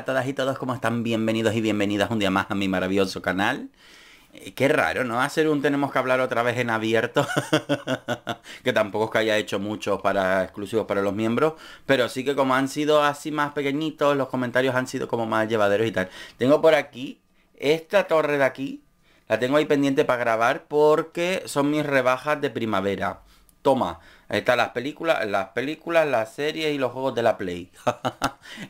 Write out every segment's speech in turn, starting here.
a todas y todos, como están? Bienvenidos y bienvenidas un día más a mi maravilloso canal. Eh, qué raro, ¿no? Hacer un tenemos que hablar otra vez en abierto. que tampoco es que haya hecho muchos para exclusivos para los miembros. Pero sí que como han sido así más pequeñitos, los comentarios han sido como más llevaderos y tal. Tengo por aquí esta torre de aquí. La tengo ahí pendiente para grabar porque son mis rebajas de primavera. Toma, están las películas, las películas, las series y los juegos de la Play.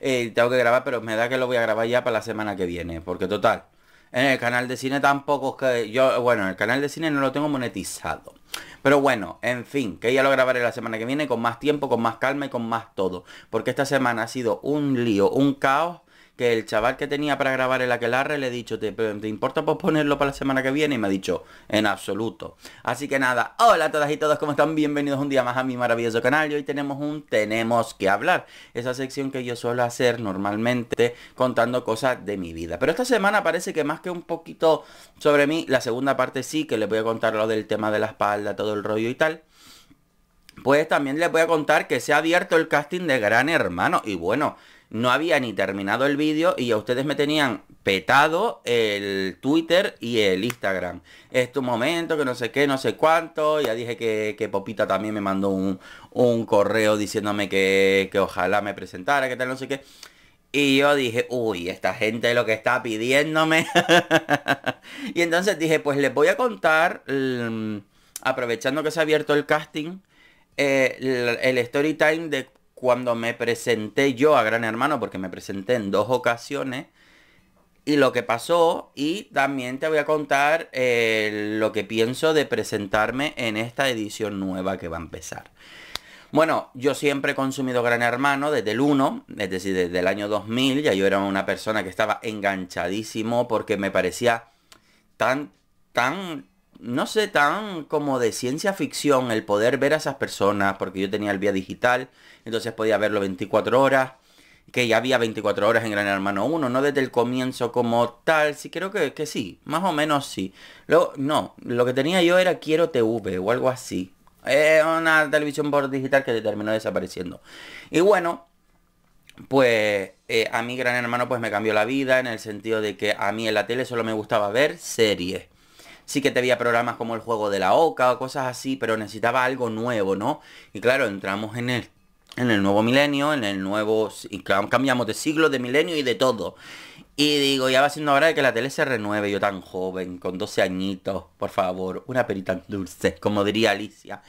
Eh, tengo que grabar, pero me da que lo voy a grabar ya para la semana que viene. Porque total, en el canal de cine tampoco es que yo, bueno, el canal de cine no lo tengo monetizado. Pero bueno, en fin, que ya lo grabaré la semana que viene con más tiempo, con más calma y con más todo. Porque esta semana ha sido un lío, un caos que el chaval que tenía para grabar el aquelarre le he dicho, ¿te, importa posponerlo para la semana que viene? Y me ha dicho, en absoluto. Así que nada, hola a todas y todos, ¿cómo están? Bienvenidos un día más a mi maravilloso canal y hoy tenemos un Tenemos que hablar, esa sección que yo suelo hacer normalmente contando cosas de mi vida. Pero esta semana parece que más que un poquito sobre mí, la segunda parte sí, que les voy a contar lo del tema de la espalda, todo el rollo y tal. Pues también les voy a contar que se ha abierto el casting de Gran Hermano y bueno, no había ni terminado el vídeo y a ustedes me tenían petado el Twitter y el Instagram. Es tu momento, que no sé qué, no sé cuánto. Ya dije que, Popita también me mandó un, correo diciéndome que, ojalá me presentara, que tal, no sé qué. Y yo dije, uy, esta gente lo que está pidiéndome. y entonces dije, pues les voy a contar, mm, aprovechando que se ha abierto el casting, eh, el story time de cuando me presenté yo a Gran Hermano, porque me presenté en dos ocasiones, y lo que pasó, y también te voy a contar eh, lo que pienso de presentarme en esta edición nueva que va a empezar. Bueno, yo siempre he consumido Gran Hermano desde el 1, es decir, desde el año 2000, ya yo era una persona que estaba enganchadísimo porque me parecía tan, tan no sé, tan como de ciencia ficción el poder ver a esas personas, porque yo tenía el vía digital, entonces podía verlo 24 horas, que ya había 24 horas en Gran Hermano 1, no desde el comienzo como tal, sí creo que, sí, más o menos sí. Luego, no, lo que tenía yo era Quiero TV o algo así. una televisión por digital que terminó desapareciendo. Y bueno, pues eh, a mi gran hermano pues me cambió la vida en el sentido de que a mí en la tele solo me gustaba ver series sí que te veía programas como el juego de la Oca o cosas así, pero necesitaba algo nuevo, ¿no? Y claro, entramos en el, en el nuevo milenio, en el nuevo... Y cambiamos de siglo, de milenio y de todo. Y digo, ya va siendo hora de que la tele se renueve, yo tan joven, con 12 añitos, por favor, una perita dulce, como diría Alicia.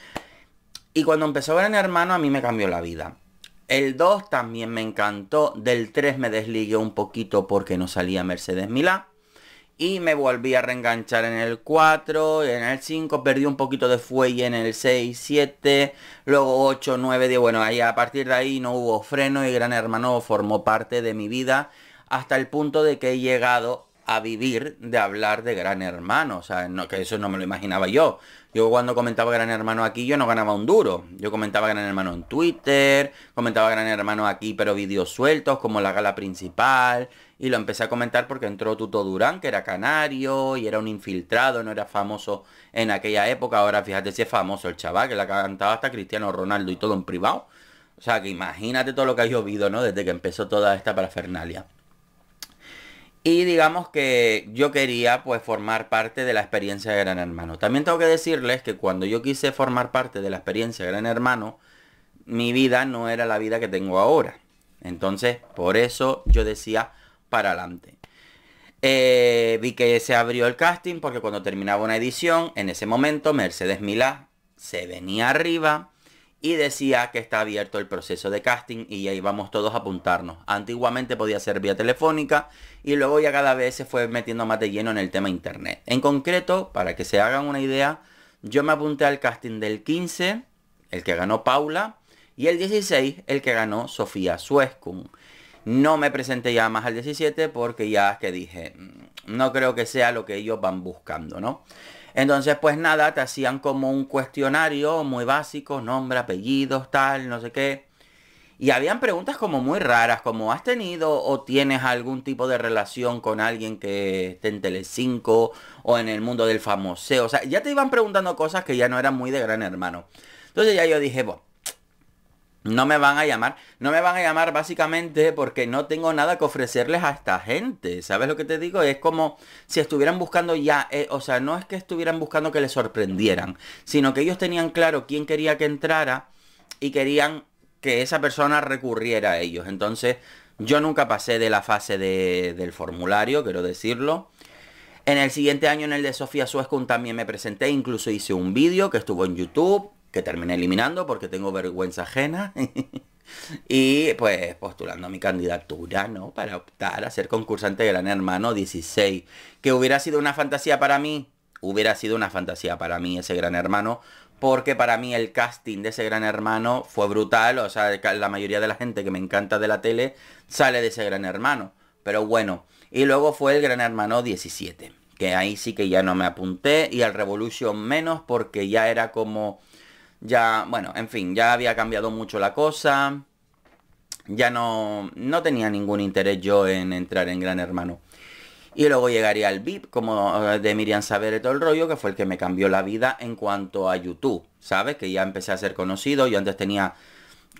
Y cuando empezó Gran Hermano a mí me cambió la vida. El 2 también me encantó, del 3 me desligué un poquito porque no salía Mercedes Milá. Y me volví a reenganchar en el 4, en el 5, perdí un poquito de fuelle en el 6, 7, luego 8, 9, 10. Bueno, ahí a partir de ahí no hubo freno y Gran Hermano formó parte de mi vida hasta el punto de que he llegado a vivir de hablar de Gran Hermano. O sea, no, que eso no me lo imaginaba yo. Yo cuando comentaba Gran Hermano aquí, yo no ganaba un duro. Yo comentaba Gran Hermano en Twitter, comentaba Gran Hermano aquí, pero vídeos sueltos, como la gala principal. Y lo empecé a comentar porque entró Tuto Durán, que era canario y era un infiltrado, no era famoso en aquella época. Ahora fíjate si es famoso el chaval, que la cantaba hasta Cristiano Ronaldo y todo en privado. O sea, que imagínate todo lo que ha llovido, ¿no? Desde que empezó toda esta parafernalia. Y digamos que yo quería pues formar parte de la experiencia de Gran Hermano. También tengo que decirles que cuando yo quise formar parte de la experiencia de Gran Hermano, mi vida no era la vida que tengo ahora. Entonces, por eso yo decía para adelante. Eh, vi que se abrió el casting porque cuando terminaba una edición, en ese momento Mercedes Milá se venía arriba y decía que está abierto el proceso de casting y ahí vamos todos a apuntarnos. Antiguamente podía ser vía telefónica y luego ya cada vez se fue metiendo más de lleno en el tema internet. En concreto, para que se hagan una idea, yo me apunté al casting del 15, el que ganó Paula, y el 16, el que ganó Sofía Suescun. No me presenté ya más al 17 porque ya que dije, mm, no creo que sea lo que ellos van buscando, ¿no? Entonces, pues nada, te hacían como un cuestionario muy básico, nombre, apellidos, tal, no sé qué. Y habían preguntas como muy raras, como ¿has tenido o tienes algún tipo de relación con alguien que esté en Telecinco o en el mundo del famoseo? O sea, ya te iban preguntando cosas que ya no eran muy de gran hermano. Entonces ya yo dije, bueno, no me van a llamar. No me van a llamar básicamente porque no tengo nada que ofrecerles a esta gente. ¿Sabes lo que te digo? Es como si estuvieran buscando ya, eh, o sea, no es que estuvieran buscando que les sorprendieran, sino que ellos tenían claro quién quería que entrara y querían que esa persona recurriera a ellos. Entonces, yo nunca pasé de la fase del formulario, quiero decirlo. En el siguiente año, en el de Sofía Suescun, también me presenté, incluso hice un vídeo que estuvo en YouTube que terminé eliminando porque tengo vergüenza ajena. y pues postulando mi candidatura, ¿no? Para optar a ser concursante de Gran Hermano 16. Que hubiera sido una fantasía para mí. Hubiera sido una fantasía para mí ese Gran Hermano. Porque para mí el casting de ese Gran Hermano fue brutal. O sea, la mayoría de la gente que me encanta de la tele sale de ese Gran Hermano. Pero bueno. Y luego fue el Gran Hermano 17. Que ahí sí que ya no me apunté. Y al Revolution menos porque ya era como ya, bueno, en fin, ya había cambiado mucho la cosa. Ya no, no tenía ningún interés yo en entrar en Gran Hermano. Y luego llegaría el VIP, como eh, de Miriam Saber todo el rollo, que fue el que me cambió la vida en cuanto a YouTube, ¿sabes? Que ya empecé a ser conocido, yo antes tenía...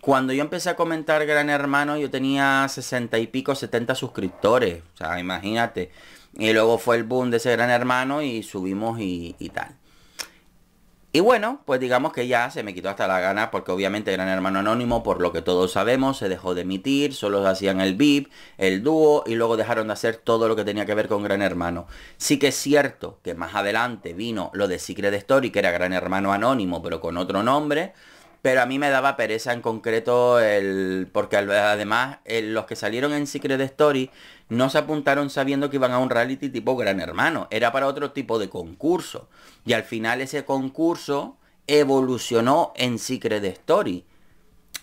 Cuando yo empecé a comentar Gran Hermano, yo tenía 60 y pico, 70 suscriptores, o sea, imagínate. Y luego fue el boom de ese Gran Hermano y subimos y tal. Y bueno, pues digamos que ya se me quitó hasta la gana porque obviamente Gran Hermano Anónimo, por lo que todos sabemos, se dejó de emitir, solo hacían el VIP, el dúo y luego dejaron de hacer todo lo que tenía que ver con Gran Hermano. Sí que es cierto que más adelante vino lo de Secret Story, que era Gran Hermano Anónimo pero con otro nombre, pero a mí me daba pereza en concreto el. Porque además eh, los que salieron en Secret Story no se apuntaron sabiendo que iban a un reality tipo Gran Hermano. Era para otro tipo de concurso. Y al final ese concurso evolucionó en Secret Story.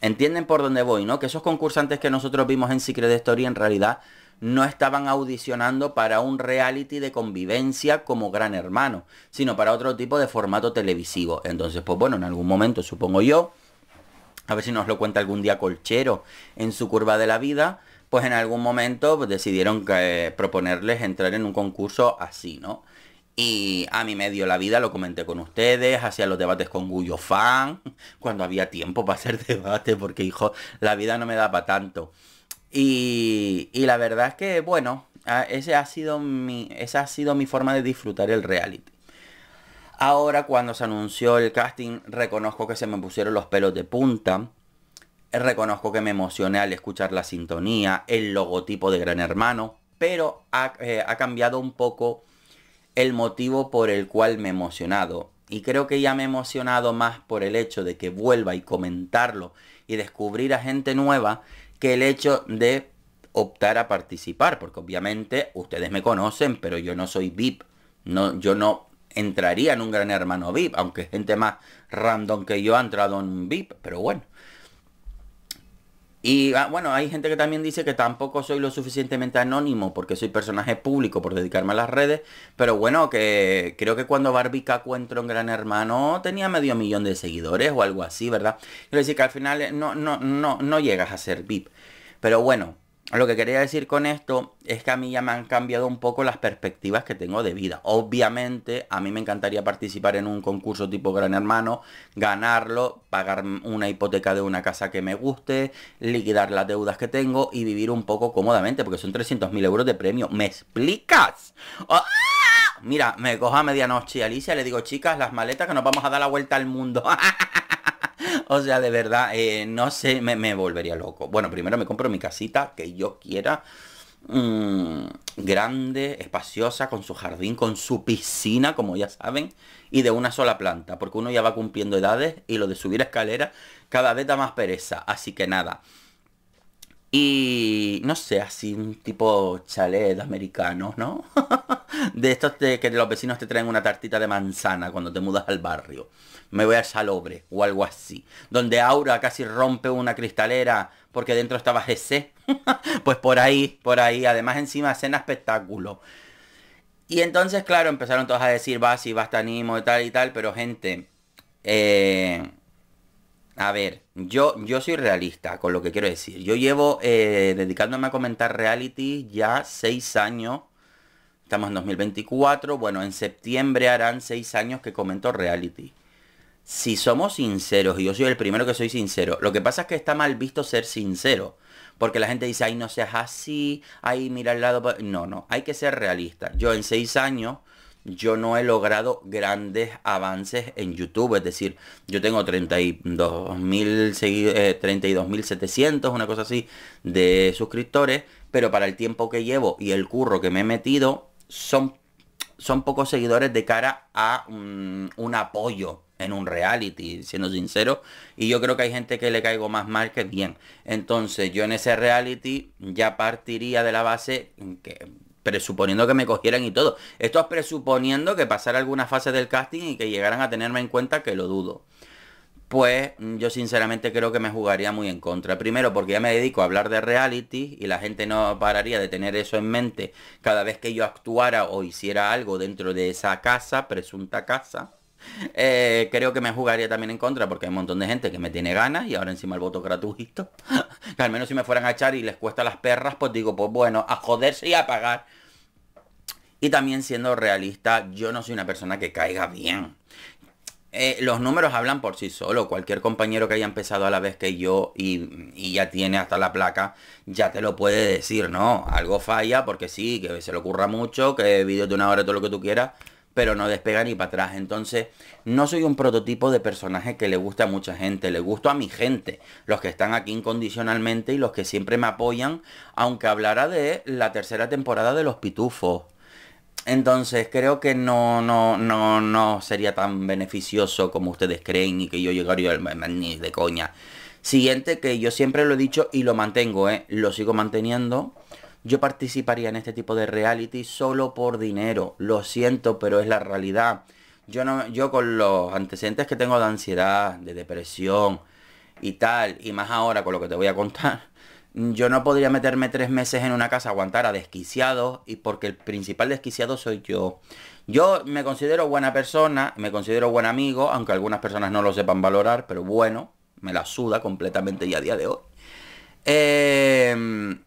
¿Entienden por dónde voy, no? Que esos concursantes que nosotros vimos en Secret Story en realidad no estaban audicionando para un reality de convivencia como Gran Hermano, sino para otro tipo de formato televisivo. Entonces, pues bueno, en algún momento, supongo yo, a ver si nos lo cuenta algún día Colchero en su curva de la vida, pues en algún momento pues, decidieron eh, proponerles entrar en un concurso así, ¿no? Y a mi medio la vida, lo comenté con ustedes, hacía los debates con Guyo Fan, cuando había tiempo para hacer debate porque hijo, la vida no me da para tanto. Y, la verdad es que, bueno, ha sido mi, esa ha sido mi forma de disfrutar el reality. Ahora cuando se anunció el casting, reconozco que se me pusieron los pelos de punta. Reconozco que me emocioné al escuchar la sintonía, el logotipo de Gran Hermano, pero ha, eh, ha cambiado un poco el motivo por el cual me he emocionado. Y creo que ya me he emocionado más por el hecho de que vuelva y comentarlo y descubrir a gente nueva que el hecho de optar a participar, porque obviamente ustedes me conocen, pero yo no soy VIP, no, yo no entraría en un gran hermano VIP, aunque gente más random que yo ha entrado en un VIP, pero bueno, y ah, bueno, hay gente que también dice que tampoco soy lo suficientemente anónimo porque soy personaje público por dedicarme a las redes. Pero bueno, que creo que cuando Barbie Caco entró en Gran Hermano tenía medio millón de seguidores o algo así, ¿verdad? Quiero decir que al final eh, no, no, no, no llegas a ser VIP. Pero bueno, lo que quería decir con esto es que a mí ya me han cambiado un poco las perspectivas que tengo de vida. Obviamente, a mí me encantaría participar en un concurso tipo Gran Hermano, ganarlo, pagar una hipoteca de una casa que me guste, liquidar las deudas que tengo y vivir un poco cómodamente, porque son 300.000 euros de premio. ¿Me explicas? ¡Ah! Mira, me cojo a medianoche Alicia le digo, chicas, las maletas que nos vamos a dar la vuelta al mundo. O sea, de verdad, eh, no sé, me, volvería loco. Bueno, primero me compro mi casita que yo quiera. Mm, grande, espaciosa, con su jardín, con su piscina, como ya saben, y de una sola planta, porque uno ya va cumpliendo edades y lo de subir escaleras cada vez da más pereza. Así que nada, y no sé, así un tipo chalet americano, ¿no? de estos de que los vecinos te traen una tartita de manzana cuando te mudas al barrio. Me voy a Salobre o algo así. Donde Aura casi rompe una cristalera porque dentro estaba ese. pues por ahí, por ahí. Además encima cena espectáculo. Y entonces, claro, empezaron todos a decir, va, y basta, animo y tal y tal. Pero gente, eh, a ver, yo, yo soy realista con lo que quiero decir. Yo llevo eh, dedicándome a comentar reality ya seis años. Estamos en 2024. Bueno, en septiembre harán seis años que comento reality. Si somos sinceros, y yo soy el primero que soy sincero, lo que pasa es que está mal visto ser sincero. Porque la gente dice, ay, no seas así, ay, mira al lado. No, no, hay que ser realista. Yo en seis años yo no he logrado grandes avances en YouTube. Es decir, yo tengo 32.700, 32 eh, una cosa así, de suscriptores. Pero para el tiempo que llevo y el curro que me he metido, son, son pocos seguidores de cara a mm, un apoyo en un reality, siendo sincero. Y yo creo que hay gente que le caigo más mal que bien. Entonces yo en ese reality ya partiría de la base que presuponiendo que me cogieran y todo. Esto es presuponiendo que pasara alguna fase del casting y que llegaran a tenerme en cuenta, que lo dudo. Pues yo sinceramente creo que me jugaría muy en contra. Primero porque ya me dedico a hablar de reality y la gente no pararía de tener eso en mente cada vez que yo actuara o hiciera algo dentro de esa casa, presunta casa. Eh, creo que me jugaría también en contra porque hay un montón de gente que me tiene ganas y ahora encima el voto gratuito. que al menos si me fueran a echar y les cuesta las perras, pues digo, pues bueno, a joderse y a pagar. Y también siendo realista, yo no soy una persona que caiga bien. Eh, los números hablan por sí solo. Cualquier compañero que haya empezado a la vez que yo y, ya tiene hasta la placa, ya te lo puede decir, ¿no? Algo falla porque sí, que se le ocurra mucho, que vídeo de una hora, todo lo que tú quieras, pero no despega ni para atrás. Entonces, no soy un prototipo de personaje que le gusta a mucha gente, le gusto a mi gente, los que están aquí incondicionalmente y los que siempre me apoyan, aunque hablara de la tercera temporada de Los Pitufos. Entonces creo que no, no, no, no sería tan beneficioso como ustedes creen y que yo llegaría al ni de coña. Siguiente que yo siempre lo he dicho y lo mantengo, ¿eh? lo sigo manteniendo yo participaría en este tipo de reality solo por dinero. Lo siento, pero es la realidad. Yo, no, yo con los antecedentes que tengo de ansiedad, de depresión y tal, y más ahora con lo que te voy a contar, yo no podría meterme tres meses en una casa, aguantar a desquiciados, y porque el principal desquiciado soy yo. Yo me considero buena persona, me considero buen amigo, aunque algunas personas no lo sepan valorar, pero bueno, me la suda completamente ya a día de hoy. Eh,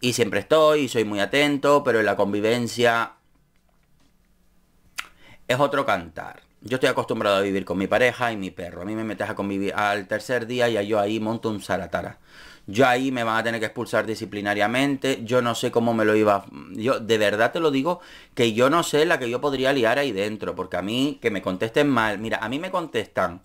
y siempre estoy y soy muy atento, pero en la convivencia es otro cantar. Yo estoy acostumbrado a vivir con mi pareja y mi perro. A mí me metes a convivir al tercer día y yo ahí monto un zaratara. Yo ahí me van a tener que expulsar disciplinariamente. Yo no sé cómo me lo iba. Yo de verdad te lo digo que yo no sé la que yo podría liar ahí dentro. Porque a mí que me contesten mal. Mira, a mí me contestan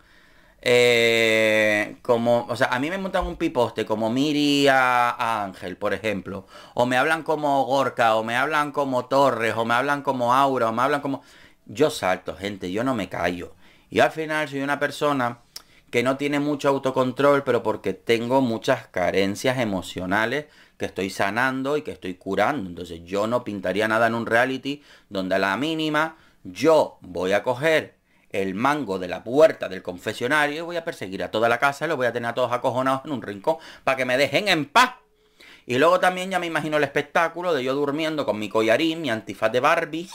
eh, como, o sea, a mí me montan un piposte como Miri Ángel, por ejemplo, o me hablan como Gorka, o me hablan como Torres, o me hablan como Aura, o me hablan como... Yo salto, gente, yo no me callo. Y al final soy una persona que no tiene mucho autocontrol, pero porque tengo muchas carencias emocionales que estoy sanando y que estoy curando. Entonces yo no pintaría nada en un reality donde a la mínima yo voy a coger el mango de la puerta del confesionario, voy a perseguir a toda la casa, los voy a tener a todos acojonados en un rincón para que me dejen en paz. Y luego también ya me imagino el espectáculo de yo durmiendo con mi collarín, mi antifaz de Barbie.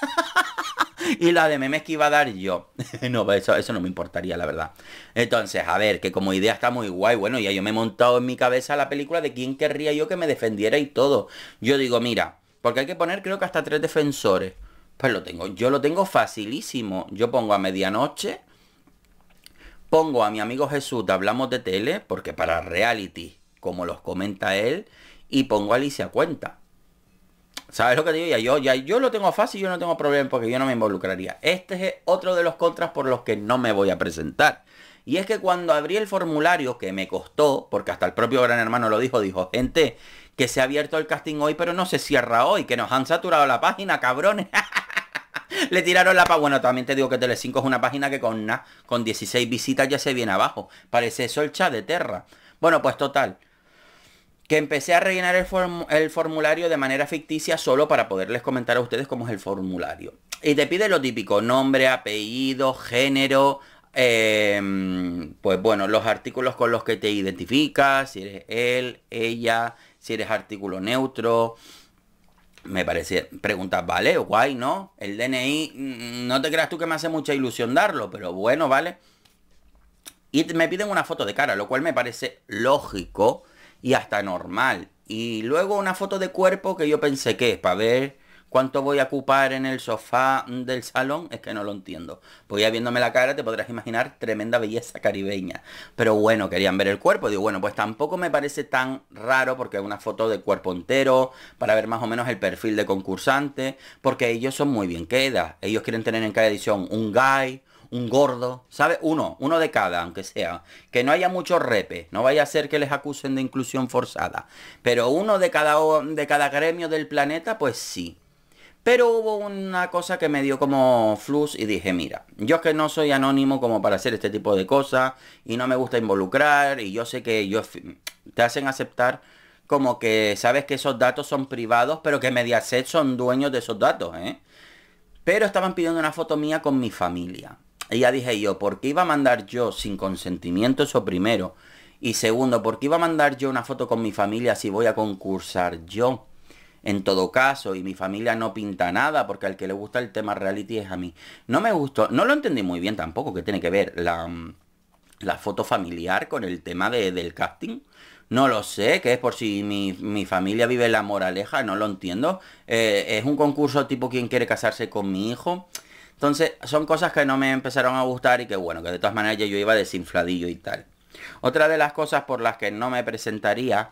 y la de memes que iba a dar yo. no, eso, eso no me importaría, la verdad. Entonces, a ver, que como idea está muy guay. Bueno, ya yo me he montado en mi cabeza la película de quién querría yo que me defendiera y todo. Yo digo, mira, porque hay que poner creo que hasta tres defensores pues lo tengo. Yo lo tengo facilísimo. Yo pongo a medianoche, pongo a mi amigo Jesús Hablamos de Tele, porque para reality, como los comenta él, y pongo a Alicia Cuenta. ¿Sabes lo que te digo? yo, yo lo tengo fácil, yo no tengo problema porque yo no me involucraría. Este es otro de los contras por los que no me voy a presentar. Y es que cuando abrí el formulario, que me costó, porque hasta el propio gran hermano lo dijo, dijo, gente, que se ha abierto el casting hoy, pero no se cierra hoy, que nos han saturado la página, cabrones. Le tiraron la pa... Bueno, también te digo que tele5 es una página que con, con 16 visitas ya se viene abajo. Parece eso el chat de Terra. Bueno, pues total. Que empecé a rellenar el, el formulario de manera ficticia solo para poderles comentar a ustedes cómo es el formulario. Y te pide lo típico, nombre, apellido, género, em, pues bueno, los artículos con los que te identificas, si eres él, ella, si eres artículo neutro. Me parece, preguntas, vale, guay, ¿no? El DNI, mm, no te creas tú que me hace mucha ilusión darlo, pero bueno, vale. Y me piden una foto de cara, lo cual me parece lógico y hasta normal. Y luego una foto de cuerpo que yo pensé que es para ver cuánto voy a ocupar en el sofá mm, del salón, es que no lo entiendo. Voy ya viéndome la cara te podrás imaginar tremenda belleza caribeña. Pero bueno, querían ver el cuerpo. Digo, bueno, pues tampoco me parece tan raro porque es una foto de cuerpo entero, para ver más o menos el perfil de concursante, porque ellos son muy bien queda. Ellos quieren tener en cada edición un guy, un gordo, ¿sabes? Uno, uno de cada, aunque sea. Que no haya mucho repe, no vaya a ser que les acusen de inclusión forzada. Pero uno de cada, de cada gremio del planeta, pues sí. Pero hubo una cosa que me dio como flus y dije, mira, yo es que no soy anónimo como para hacer este tipo de cosas y no me gusta involucrar y yo sé que ellos te hacen aceptar como que sabes que esos datos son privados, pero que Mediaset son dueños de esos datos, ¿eh? Pero estaban pidiendo una foto mía con mi familia. Y ya dije yo, ¿por qué iba a mandar yo sin consentimiento eso primero? Y segundo, ¿por qué iba a mandar yo una foto con mi familia si voy a concursar yo? en todo caso, y mi familia no pinta nada, porque al que le gusta el tema reality es a mí. No me gustó, no lo entendí muy bien tampoco, que tiene que ver la, mm, foto familiar con el tema de, del casting. No lo sé, que es por si mi, familia vive la moraleja, no lo entiendo. Eh, es un concurso tipo quien quiere casarse con mi hijo. Entonces, son cosas que no me empezaron a gustar y que bueno, que de todas maneras yo iba desinfladillo y tal. Otra de las cosas por las que no me presentaría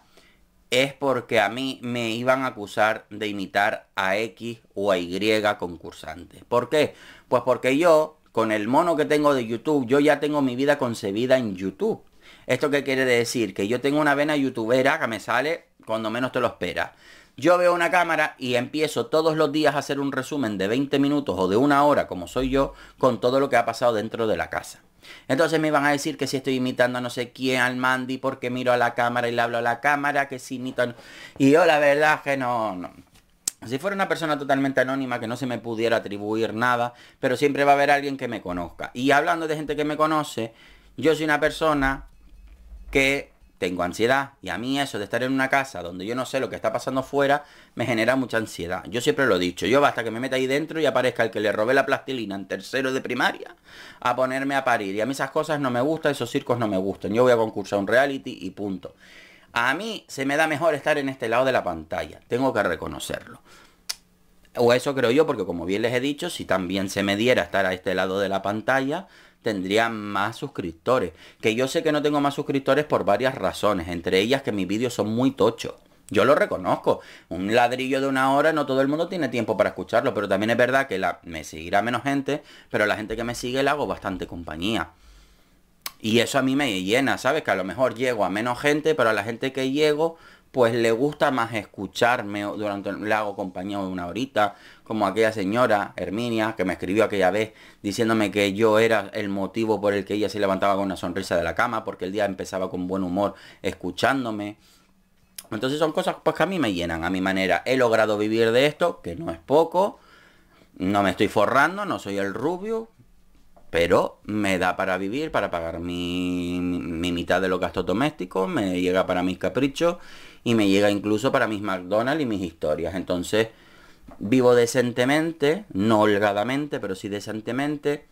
es porque a mí me iban a acusar de imitar a X o a Y concursante. ¿Por qué? Pues porque yo, con el mono que tengo de YouTube, yo ya tengo mi vida concebida en YouTube. ¿Esto qué quiere decir? Que yo tengo una vena youtubera que me sale cuando menos te lo esperas. Yo veo una cámara y empiezo todos los días a hacer un resumen de 20 minutos o de una hora, como soy yo, con todo lo que ha pasado dentro de la casa. Entonces me van a decir que si estoy imitando a no sé quién, al Mandy, porque miro a la cámara y le hablo a la cámara, que si imito... Y yo la verdad que no, no. Si fuera una persona totalmente anónima que no se me pudiera atribuir nada, pero siempre va a haber alguien que me conozca. Y hablando de gente que me conoce, yo soy una persona que tengo ansiedad. Y a mí eso de estar en una casa donde yo no sé lo que está pasando fuera, me genera mucha ansiedad. Yo siempre lo he dicho, yo basta que me meta ahí dentro y aparezca el que le robé la plastilina en tercero de primaria a ponerme a parir. Y a mí esas cosas no me gustan, esos circos no me gustan. Yo voy a concursar un reality y punto. A mí se me da mejor estar en este lado de la pantalla, tengo que reconocerlo. O eso creo yo, porque como bien les he dicho, si también se me diera estar a este lado de la pantalla, tendría más suscriptores. Que yo sé que no tengo más suscriptores por varias razones, entre ellas que mis vídeos son muy tochos. Yo lo reconozco. Un ladrillo de una hora no todo el mundo tiene tiempo para escucharlo, pero también es verdad que la, me seguirá menos gente, pero la gente que me sigue le hago bastante compañía. Y eso a mí me llena, ¿sabes? Que a lo mejor llego a menos gente, pero a la gente que llego pues le gusta más escucharme durante le hago compañía de una horita, como aquella señora Herminia que me escribió aquella vez diciéndome que yo era el motivo por el que ella se levantaba con una sonrisa de la cama porque el día empezaba con buen humor escuchándome. Entonces son cosas pues, que a mí me llenan a mi manera. He logrado vivir de esto, que no es poco. No me estoy forrando, no soy el rubio, pero me da para vivir, para pagar mi, mi, mitad de los gastos domésticos, me llega para mis caprichos y me llega incluso para mis McDonald's y mis historias. Entonces, vivo decentemente, no holgadamente, pero sí decentemente.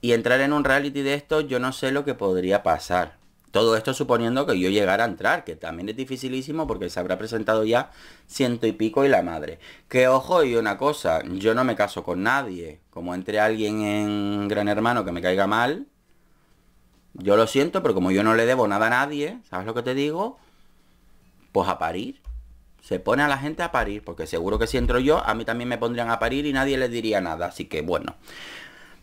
Y entrar en un reality de esto, yo no sé lo que podría pasar. Todo esto suponiendo que yo llegara a entrar, que también es dificilísimo porque se habrá presentado ya ciento y pico y la madre. Que ojo y una cosa, yo no me caso con nadie. Como entre alguien en Gran Hermano que me caiga mal, yo lo siento, pero como yo no le debo nada a nadie, ¿sabes lo que te digo? Pues a parir. Se pone a la gente a parir, porque seguro que si entro yo, a mí también me pondrían a parir y nadie les diría nada. Así que bueno.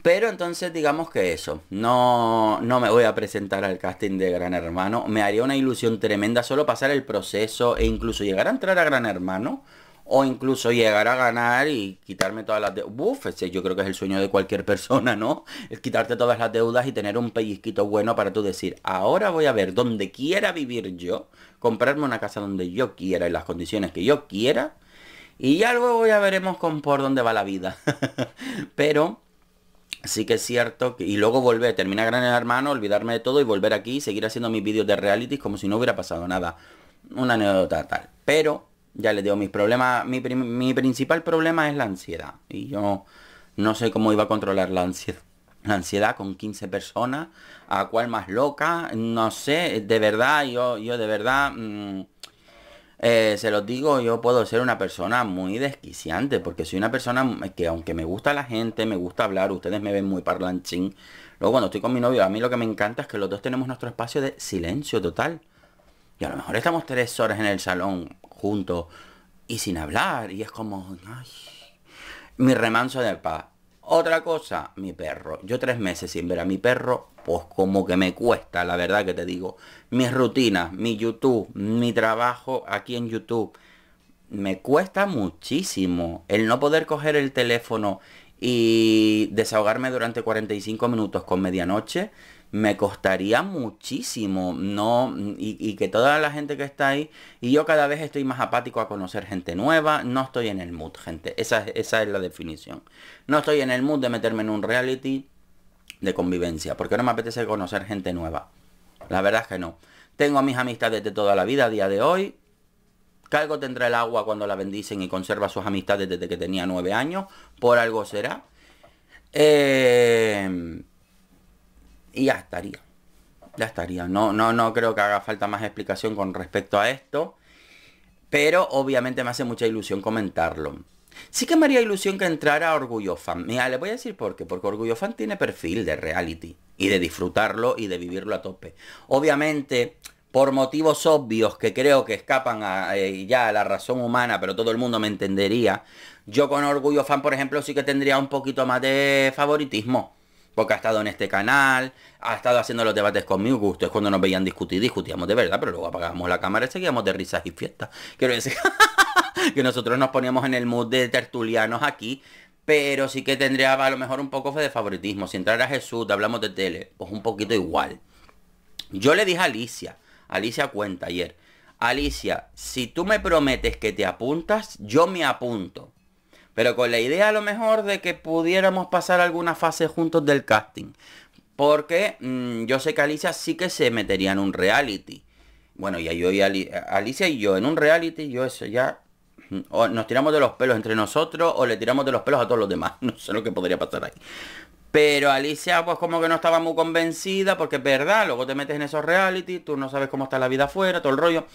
Pero entonces digamos que eso, no, no me voy a presentar al casting de Gran Hermano. Me haría una ilusión tremenda solo pasar el proceso e incluso llegar a entrar a Gran Hermano. O incluso llegar a ganar y quitarme todas las deudas. Uf, ese yo creo que es el sueño de cualquier persona, ¿no? Es quitarte todas las deudas y tener un pellizquito bueno para tú decir, ahora voy a ver donde quiera vivir yo, comprarme una casa donde yo quiera, y las condiciones que yo quiera. Y ya luego ya veremos con por dónde va la vida. Pero sí que es cierto que, y luego volver, terminar Gran Hermano, olvidarme de todo y volver aquí y seguir haciendo mis vídeos de reality como si no hubiera pasado nada. Una anécdota tal. Pero, ya les digo, mis problemas, mi, mi principal problema es la ansiedad. Y yo no sé cómo iba a controlar la ansiedad la ansiedad con 15 personas, a cuál más loca, no sé, de verdad, yo, yo de verdad, mm, eh, se los digo, yo puedo ser una persona muy desquiciante, porque soy una persona que aunque me gusta la gente, me gusta hablar, ustedes me ven muy parlanchín, luego cuando estoy con mi novio, a mí lo que me encanta es que los dos tenemos nuestro espacio de silencio total. Y a lo mejor estamos tres horas en el salón juntos y sin hablar, y es como, mi remanso de paz otra cosa, mi perro. Yo tres meses sin ver a mi perro, pues como que me cuesta, la verdad que te digo. Mis rutinas, mi YouTube, mi trabajo aquí en YouTube. Me cuesta muchísimo el no poder coger el teléfono y desahogarme durante 45 minutos con medianoche me costaría muchísimo, no, y, que toda la gente que está ahí, y yo cada vez estoy más apático a conocer gente nueva, no estoy en el mood, gente, esa, esa es la definición. No estoy en el mood de meterme en un reality de convivencia, porque no me apetece conocer gente nueva. La verdad es que no. Tengo a mis amistades de toda la vida a día de hoy. Calgo tendrá el agua cuando la bendicen y conserva sus amistades desde que tenía nueve años. Por algo será. Eh, y ya estaría. Ya estaría. No, no, no creo que haga falta más explicación con respecto a esto. Pero obviamente me hace mucha ilusión comentarlo. Sí que me haría ilusión que entrara Orgullo Fan. Mira, le voy a decir por qué. Porque Orgullo Fan tiene perfil de reality. Y de disfrutarlo y de vivirlo a tope. Obviamente, por motivos obvios que creo que escapan eh, ya a la razón humana, pero todo el mundo me entendería. Yo con Orgullo Fan, por ejemplo, sí que tendría un poquito más de favoritismo porque ha estado en este canal, ha estado haciendo los debates conmigo, que ustedes cuando nos veían discutir, discutíamos de verdad, pero luego apagábamos la cámara y seguíamos de risas y fiestas. Quiero decir que nosotros nos poníamos en el mood de tertulianos aquí, pero sí que tendría a lo mejor un poco de favoritismo. Si entrara Jesús, te hablamos de tele, pues un poquito igual. Yo le dije a Alicia, Alicia cuenta ayer, Alicia, si tú me prometes que te apuntas, yo me apunto pero con la idea a lo mejor de que pudiéramos pasar alguna fase juntos del casting. Porque mm, yo sé que Alicia sí que se metería en un reality. Bueno, ya yo y Alicia y yo en un reality, yo eso ya... Mm, nos tiramos de los pelos entre nosotros o le tiramos de los pelos a todos los demás. No sé lo que podría pasar ahí. Pero Alicia pues como que no estaba muy convencida porque es verdad, luego te metes en esos reality, tú no sabes cómo está la vida afuera, todo el rollo.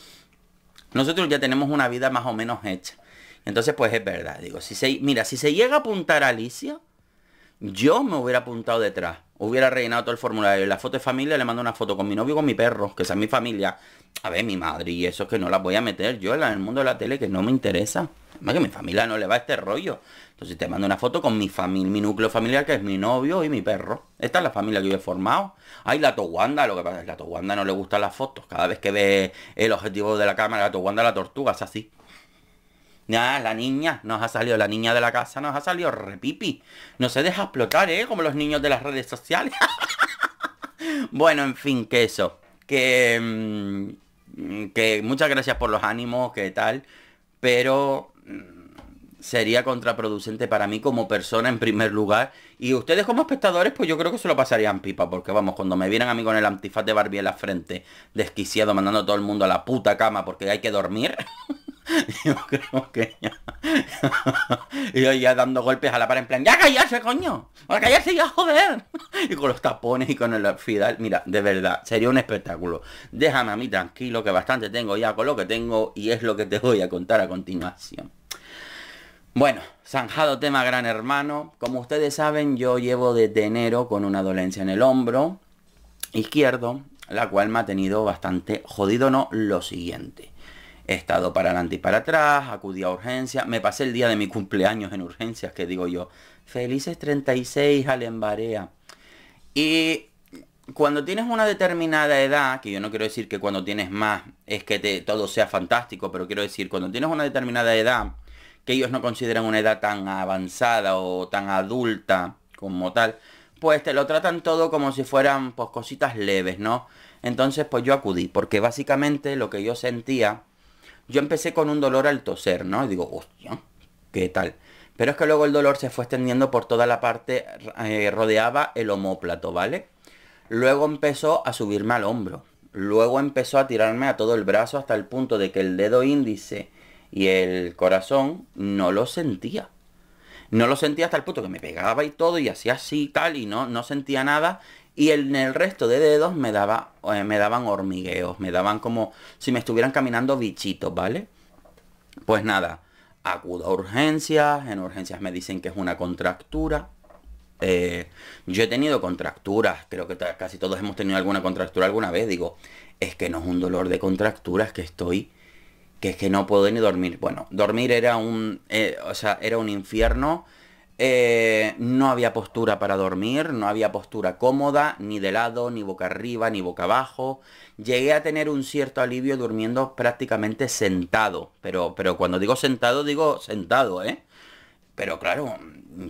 Nosotros ya tenemos una vida más o menos hecha. Entonces, pues es verdad. Digo, si se, mira, si se llega a apuntar a Alicia, yo me hubiera apuntado detrás. Hubiera rellenado todo el formulario. La foto de familia le mando una foto con mi novio y con mi perro, que esa es mi familia. A ver, mi madre, y eso es que no la voy a meter yo en el mundo de la tele, que no me interesa. Además que mi familia no le va a este rollo. Entonces te mando una foto con mi familia, mi núcleo familiar, que es mi novio y mi perro. Esta es la familia que yo he formado. Hay la Towanda, lo que pasa es que la Towanda no le gustan las fotos. Cada vez que ve el objetivo de la cámara, la Towanda la tortuga, es así. Ah, la niña nos ha salido, la niña de la casa nos ha salido repipi. No se deja explotar, ¿eh? Como los niños de las redes sociales. bueno, en fin, que eso. Que, mm, que muchas gracias por los ánimos, que tal. Pero mm, sería contraproducente para mí como persona en primer lugar. Y ustedes como espectadores, pues yo creo que se lo pasarían pipa. Porque vamos, cuando me vieran a mí con el antifaz de Barbie en la frente, desquiciado, mandando a todo el mundo a la puta cama porque hay que dormir. Yo creo que ya. y ya dando golpes a la pared en plan, ya callarse, coño. Ahora callarse ya, joder. Y con los tapones y con el fidal. Mira, de verdad, sería un espectáculo. Déjame a mí tranquilo, que bastante tengo ya con lo que tengo y es lo que te voy a contar a continuación. Bueno, zanjado tema gran hermano. Como ustedes saben, yo llevo desde enero con una dolencia en el hombro izquierdo, la cual me ha tenido bastante jodido, no, lo siguiente. He estado para adelante y para atrás, acudí a urgencias, me pasé el día de mi cumpleaños en urgencias, que digo yo, felices 36 al embarea. Y cuando tienes una determinada edad, que yo no quiero decir que cuando tienes más es que te, todo sea fantástico, pero quiero decir, cuando tienes una determinada edad, que ellos no consideran una edad tan avanzada o tan adulta como tal, pues te lo tratan todo como si fueran pues cositas leves, ¿no? Entonces pues yo acudí, porque básicamente lo que yo sentía yo empecé con un dolor al toser, ¿no? Y digo, hostia, ¿qué tal? Pero es que luego el dolor se fue extendiendo por toda la parte, eh, rodeaba el homóplato, ¿vale? Luego empezó a subirme al hombro. Luego empezó a tirarme a todo el brazo hasta el punto de que el dedo índice y el corazón no lo sentía. No lo sentía hasta el punto que me pegaba y todo y hacía así tal y no, no sentía nada y en el resto de dedos me, daba, eh, me daban hormigueos, me daban como si me estuvieran caminando bichitos, ¿vale? Pues nada, acudo a urgencias, en urgencias me dicen que es una contractura. Eh, yo he tenido contracturas, creo que casi todos hemos tenido alguna contractura alguna vez, digo, es que no es un dolor de contracturas, que estoy, que es que no puedo ni dormir. Bueno, dormir era un, eh, o sea, era un infierno eh, no había postura para dormir, no había postura cómoda, ni de lado, ni boca arriba, ni boca abajo. Llegué a tener un cierto alivio durmiendo prácticamente sentado. Pero, pero cuando digo sentado, digo sentado, ¿eh? Pero claro,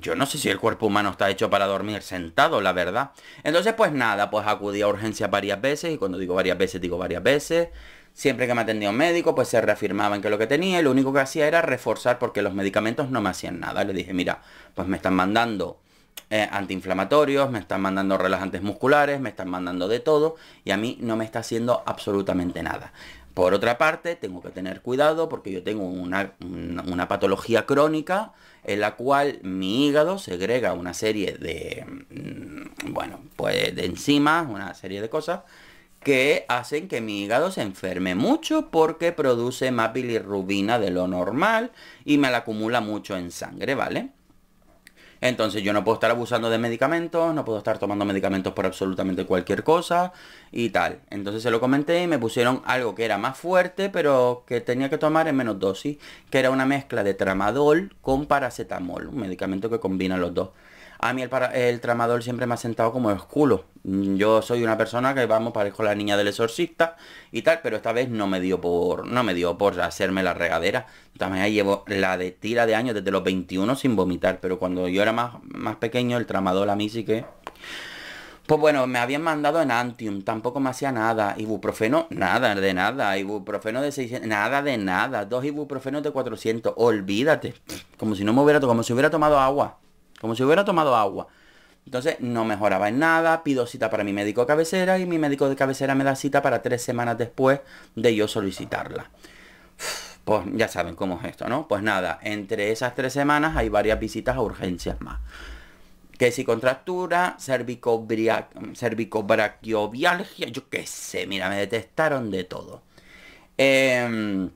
yo no sé si el cuerpo humano está hecho para dormir sentado, la verdad. Entonces, pues nada, pues acudí a urgencias varias veces, y cuando digo varias veces, digo varias veces. Siempre que me atendía un médico, pues se reafirmaban que lo que tenía lo único que hacía era reforzar porque los medicamentos no me hacían nada. Le dije, mira, pues me están mandando eh, antiinflamatorios, me están mandando relajantes musculares, me están mandando de todo y a mí no me está haciendo absolutamente nada. Por otra parte, tengo que tener cuidado porque yo tengo una, patología crónica en la cual mi hígado segrega una serie de, mm, bueno, pues de enzimas, una serie de cosas que hacen que mi hígado se enferme mucho porque produce más bilirrubina de lo normal y me la acumula mucho en sangre, ¿vale? Entonces yo no puedo estar abusando de medicamentos, no puedo estar tomando medicamentos por absolutamente cualquier cosa y tal. Entonces se lo comenté y me pusieron algo que era más fuerte, pero que tenía que tomar en menos dosis, que era una mezcla de tramadol con paracetamol, un medicamento que combina los dos. A mí el, el tramador siempre me ha sentado como el culo. Mm, yo soy una persona que, vamos, parezco la niña del exorcista y tal, pero esta vez no me dio por no me dio por hacerme la regadera. También llevo la de tira de años desde los 21 sin vomitar, pero cuando yo era más, más pequeño el tramador a mí sí que... Pues bueno, me habían mandado En Antium, tampoco me hacía nada. Ibuprofeno, nada de nada. Ibuprofeno de 600, nada de nada. Dos ibuprofenos de 400, olvídate. Como si no me hubiera, como si hubiera tomado agua como si hubiera tomado agua. Entonces no mejoraba en nada, pido cita para mi médico cabecera y mi médico de cabecera me da cita para tres semanas después de yo solicitarla. Pues ya saben cómo es esto, ¿no? Pues nada, entre esas tres semanas hay varias visitas a urgencias más. Que si contractura, yo qué sé, mira, me detestaron de todo. Em,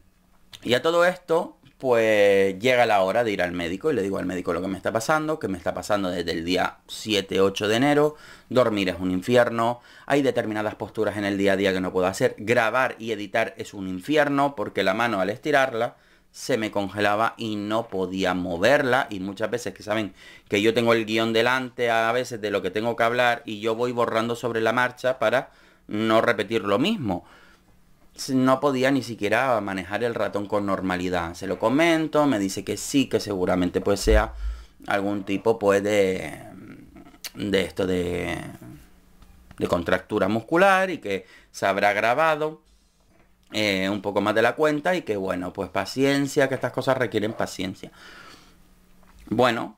y a todo esto, pues llega la hora de ir al médico y le digo al médico lo que me está pasando, que me está pasando desde el día 7-8 de enero, dormir es un infierno, hay determinadas posturas en el día a día que no puedo hacer, grabar y editar es un infierno porque la mano al estirarla se me congelaba y no podía moverla y muchas veces que saben que yo tengo el guión delante a veces de lo que tengo que hablar y yo voy borrando sobre la marcha para no repetir lo mismo no podía ni siquiera manejar el ratón con normalidad. Se lo comento, me dice que sí, que seguramente pues sea algún tipo puede de, esto de, de contractura muscular y que se habrá grabado eh, un poco más de la cuenta y que bueno, pues paciencia, que estas cosas requieren paciencia. Bueno,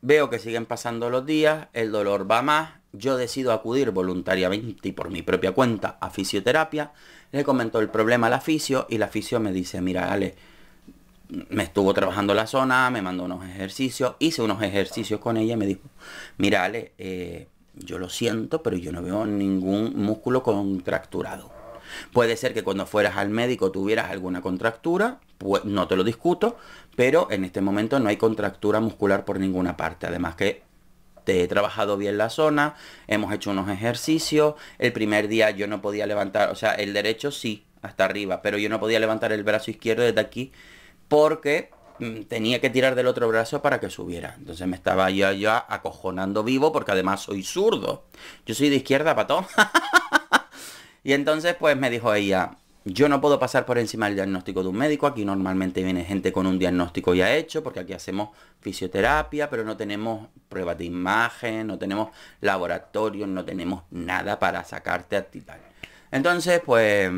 veo que siguen pasando los días, el dolor va más, yo decido acudir voluntariamente y por mi propia cuenta a fisioterapia le comentó el problema al aficio y el aficio me dice, mira, Ale, me estuvo trabajando la zona, me mandó unos ejercicios, hice unos ejercicios con ella y me dijo, mira, Ale, eh, yo lo siento, pero yo no veo ningún músculo contracturado. Puede ser que cuando fueras al médico tuvieras alguna contractura, pues no te lo discuto, pero en este momento no hay contractura muscular por ninguna parte. Además que he trabajado bien la zona, hemos hecho unos ejercicios, el primer día yo no podía levantar, o sea, el derecho sí, hasta arriba, pero yo no podía levantar el brazo izquierdo desde aquí porque mm, tenía que tirar del otro brazo para que subiera. Entonces me estaba yo ya acojonando vivo porque además soy zurdo. Yo soy de izquierda, patón. y entonces pues me dijo ella, yo no puedo pasar por encima del diagnóstico de un médico. Aquí normalmente viene gente con un diagnóstico ya hecho, porque aquí hacemos fisioterapia, pero no tenemos pruebas de imagen, no tenemos laboratorios, no tenemos nada para sacarte a ti Entonces, pues,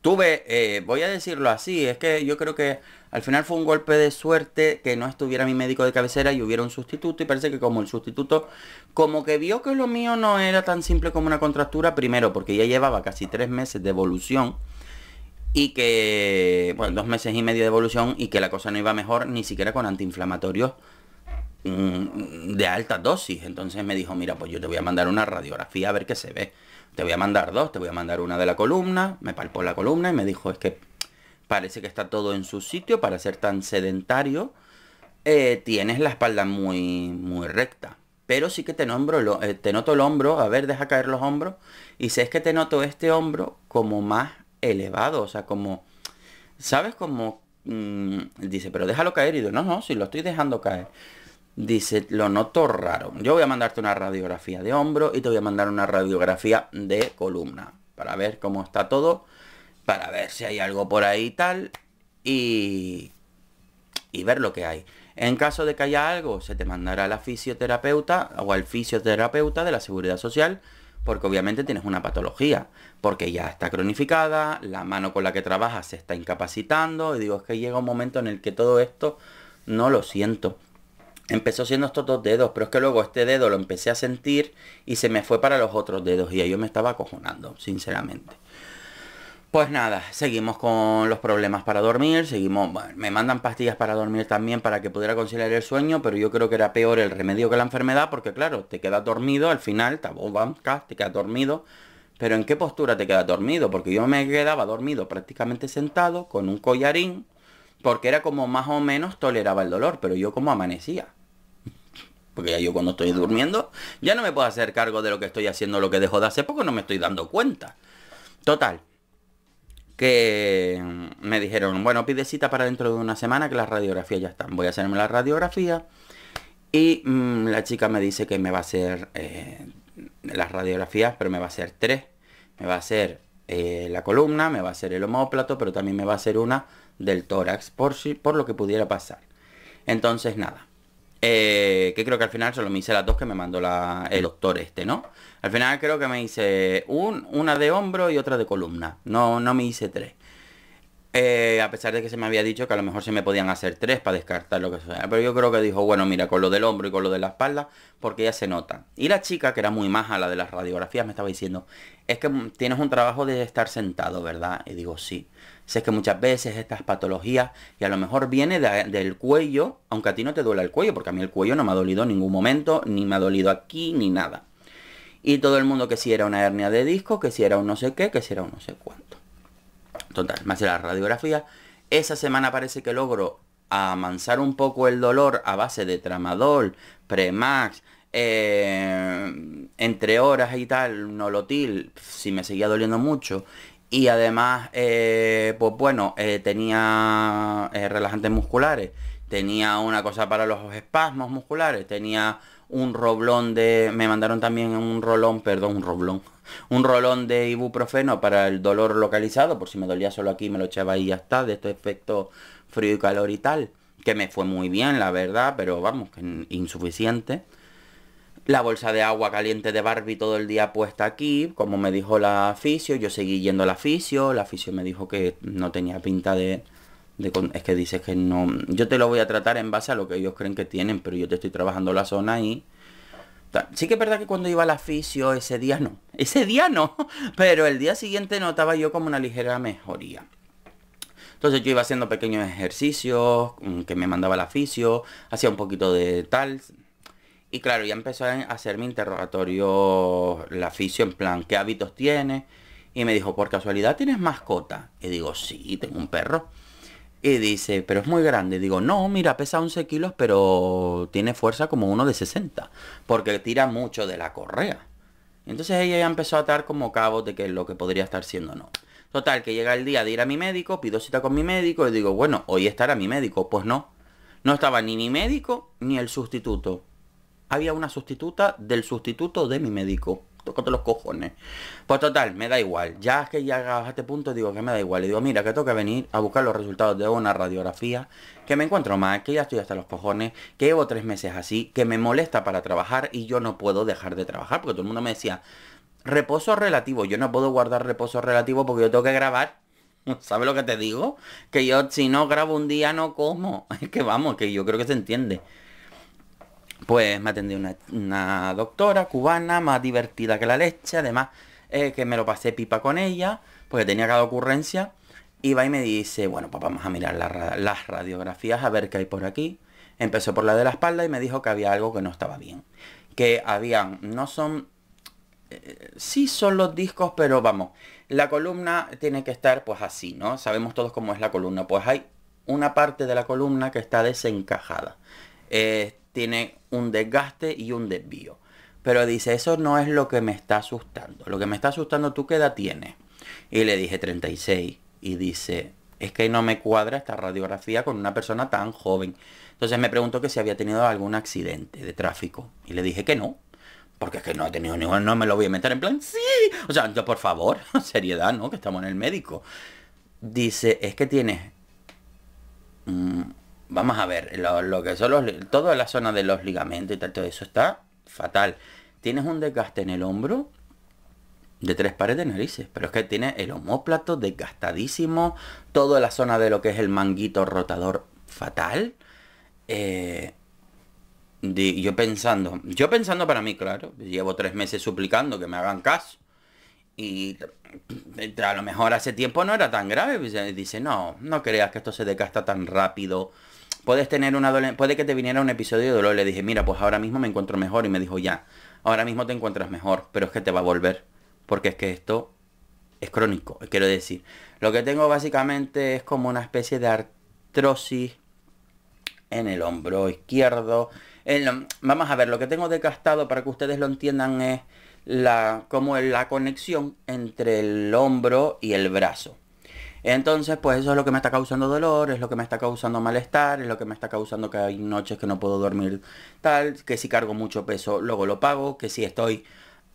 tuve, eh, voy a decirlo así, es que yo creo que al final fue un golpe de suerte que no estuviera mi médico de cabecera y hubiera un sustituto y parece que como el sustituto como que vio que lo mío no era tan simple como una contractura, primero porque ya llevaba casi tres meses de evolución y que, bueno, dos meses y medio de evolución y que la cosa no iba mejor ni siquiera con antiinflamatorios mm, de alta dosis. Entonces me dijo, mira, pues yo te voy a mandar una radiografía a ver qué se ve. Te voy a mandar dos, te voy a mandar una de la columna, me palpó la columna y me dijo, es que parece que está todo en su sitio para ser tan sedentario, eh, tienes la espalda muy, muy recta. Pero sí que te, nombro lo, eh, te noto el hombro, a ver, deja caer los hombros. Y si es que te noto este hombro como más elevado, o sea, como, ¿sabes? cómo mm, dice, pero déjalo caer. Y digo, no, no, si lo estoy dejando caer. Dice, lo noto raro. Yo voy a mandarte una radiografía de hombro y te voy a mandar una radiografía de columna para ver cómo está todo para ver si hay algo por ahí tal, y y ver lo que hay. En caso de que haya algo, se te mandará a la fisioterapeuta o al fisioterapeuta de la Seguridad Social, porque obviamente tienes una patología, porque ya está cronificada, la mano con la que trabajas se está incapacitando, y digo, es que llega un momento en el que todo esto no lo siento. Empezó siendo estos dos dedos, pero es que luego este dedo lo empecé a sentir y se me fue para los otros dedos y ahí yo me estaba acojonando, sinceramente. Pues nada, seguimos con los problemas para dormir, seguimos, me mandan pastillas para dormir también para que pudiera conciliar el sueño, pero yo creo que era peor el remedio que la enfermedad, porque claro, te quedas dormido, al final, te quedas dormido, pero ¿en qué postura te quedas dormido? Porque yo me quedaba dormido prácticamente sentado, con un collarín, porque era como más o menos toleraba el dolor, pero yo como amanecía. Porque ya yo cuando estoy durmiendo, ya no me puedo hacer cargo de lo que estoy haciendo, lo que dejo de hacer, porque no me estoy dando cuenta. Total, que mm, me dijeron, bueno, pide cita para dentro de una semana que las radiografías ya están. Voy a hacerme la radiografía y mm, la chica me dice que me va a hacer eh, las radiografías, pero me va a hacer tres. Me va a hacer eh, la columna, me va a hacer el homóplato, pero también me va a hacer una del tórax, por, si, por lo que pudiera pasar. Entonces, nada. Eh, que creo que al final solo me hice las dos que me mandó el doctor este, ¿no? Al final creo que me hice un, una de hombro y otra de columna. No, no me hice tres. Eh, a pesar de que se me había dicho que a lo mejor se me podían hacer tres para descartar lo que sea. Pero yo creo que dijo, bueno, mira, con lo del hombro y con lo de la espalda, porque ya se nota. Y la chica, que era muy maja, la de las radiografías, me estaba diciendo, es que tienes un trabajo de estar sentado, ¿verdad? Y digo, sí. Sé que muchas veces estas patologías, y a lo mejor viene del cuello, aunque a ti no te duela el cuello, porque a mí el cuello no me ha dolido en ningún momento, ni me ha dolido aquí, ni nada. Y todo el mundo que si era una hernia de disco, que si era un no sé qué, que si era un no sé cuánto. Total, más de la radiografía. Esa semana parece que logro amansar un poco el dolor a base de tramadol, premax, eh, entre horas y tal, nolotil, si me seguía doliendo mucho. Y además, eh, pues bueno, eh, tenía relajantes musculares, tenía una cosa para los espasmos musculares, tenía un roblón de... Me mandaron también un rolón, perdón, un roblón. Un rolón de ibuprofeno para el dolor localizado, por si me dolía solo aquí, me lo echaba y ya está, de este efecto frío y calor y tal. Que me fue muy bien, la verdad, pero vamos, que insuficiente. La bolsa de agua caliente de Barbie todo el día puesta aquí, como me dijo la fisio, yo seguí yendo a la fisio, la fisio me dijo que no tenía pinta de es que dices que no... Yo te lo voy a tratar en base a lo que ellos creen que tienen, pero yo te estoy trabajando la zona ahí Sí que es verdad que cuando iba al aficio ese día no. Ese día no. Pero el día siguiente notaba yo como una ligera mejoría. Entonces yo iba haciendo pequeños ejercicios mm, que me mandaba al aficio, hacía un poquito de tal. Y claro, ya empezó a hacerme interrogatorio el aficio en plan, ¿qué hábitos tienes? Y me dijo, ¿por casualidad tienes mascota? Y digo, sí, tengo un perro. Y dice, pero es muy grande. Digo, no, mira, pesa 11 kilos, pero tiene fuerza como uno de 60. Porque tira mucho de la correa. Entonces ella ya empezó a atar como cabo de que lo que podría estar siendo no. Total, que llega el día de ir a mi médico, pido cita con mi médico y digo, bueno, hoy estará mi médico. Pues no. No estaba ni mi médico ni el sustituto. Había una sustituta del sustituto de mi médico todos los cojones. Pues total, me da igual. Ya es que ya a este punto digo que me da igual. Y digo, mira, que tengo que venir a buscar los resultados de una radiografía, que me encuentro mal, que ya estoy hasta los cojones, que llevo tres meses así, que me molesta para trabajar y yo no puedo dejar de trabajar, porque todo el mundo me decía, reposo relativo, yo no puedo guardar reposo relativo porque yo tengo que grabar. ¿Sabes lo que te digo? Que yo si no grabo un día no como. Es que vamos, que yo creo que se entiende. Pues me atendió una, doctora cubana, más divertida que la leche, además eh, que me lo pasé pipa con ella, porque tenía cada ocurrencia. Y va y me dice, bueno, pues vamos a mirar las radiografías, a ver qué hay por aquí. Empezó por la de la espalda y me dijo que había algo que no estaba bien. Que habían, no son... Eh, sí son los discos, pero vamos, la columna tiene que estar pues así, ¿no? Sabemos todos cómo es la columna. Pues hay una parte de la columna que está desencajada. Eh, tiene un desgaste y un desvío. Pero dice, eso no es lo que me está asustando. Lo que me está asustando, ¿tú qué edad tienes? Y le dije 36. Y dice, es que no me cuadra esta radiografía con una persona tan joven. Entonces me pregunto que si había tenido algún accidente de tráfico. Y le dije que no. Porque es que no ha tenido ningún, no me lo voy a meter en plan, sí. O sea, yo, por favor, seriedad, ¿no? Que estamos en el médico. Dice, es que tienes... Mm, vamos a ver, lo, que son los, toda la zona de los ligamentos y tal, todo eso está fatal. Tienes un desgaste en el hombro de tres pares de narices, pero es que tiene el homóplato desgastadísimo, toda la zona de lo que es el manguito rotador fatal. Eh, yo pensando, yo pensando para mí, claro, llevo tres meses suplicando que me hagan caso. Y a lo mejor hace tiempo no era tan grave. Pues, dice, no, no creas que esto se desgasta tan rápido puedes tener una dolencia, puede que te viniera un episodio de dolor. Le dije, mira, pues ahora mismo me encuentro mejor. Y me dijo, ya, ahora mismo te encuentras mejor, pero es que te va a volver. Porque es que esto es crónico, quiero decir. Lo que tengo básicamente es como una especie de artrosis en el hombro izquierdo. vamos a ver, lo que tengo desgastado para que ustedes lo entiendan es la, como la conexión entre el hombro y el brazo. Entonces, pues eso es lo que me está causando dolor, es lo que me está causando malestar, es lo que me está causando que hay noches que no puedo dormir tal, que si cargo mucho peso, luego lo pago, que si estoy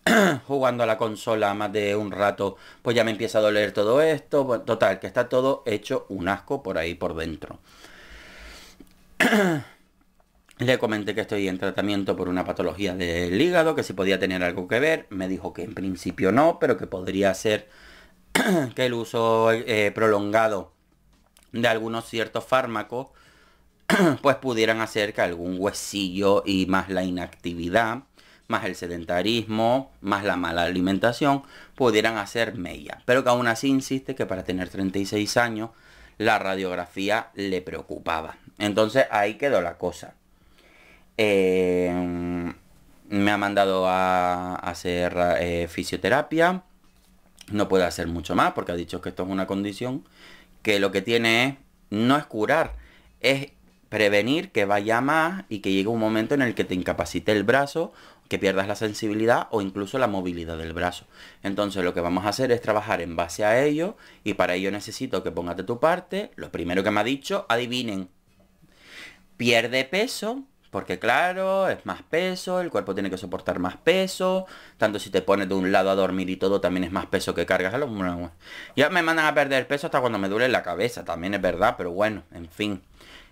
jugando a la consola más de un rato, pues ya me empieza a doler todo esto. Total, que está todo hecho un asco por ahí por dentro. Le comenté que estoy en tratamiento por una patología del hígado, que si podía tener algo que ver. Me dijo que en principio no, pero que podría ser que el uso eh, prolongado de algunos ciertos fármacos pues pudieran hacer que algún huesillo y más la inactividad, más el sedentarismo, más la mala alimentación, pudieran hacer mella. Pero que aún así insiste que para tener 36 años la radiografía le preocupaba. Entonces ahí quedó la cosa. Eh, me ha mandado a hacer eh, fisioterapia no puede hacer mucho más porque ha dicho que esto es una condición que lo que tiene es, no es curar, es prevenir que vaya más y que llegue un momento en el que te incapacite el brazo, que pierdas la sensibilidad o incluso la movilidad del brazo. Entonces lo que vamos a hacer es trabajar en base a ello y para ello necesito que pongas de tu parte. Lo primero que me ha dicho, adivinen, pierde peso, porque claro, es más peso, el cuerpo tiene que soportar más peso. Tanto si te pones de un lado a dormir y todo, también es más peso que cargas a los... Ya me mandan a perder peso hasta cuando me duele la cabeza, también es verdad, pero bueno, en fin.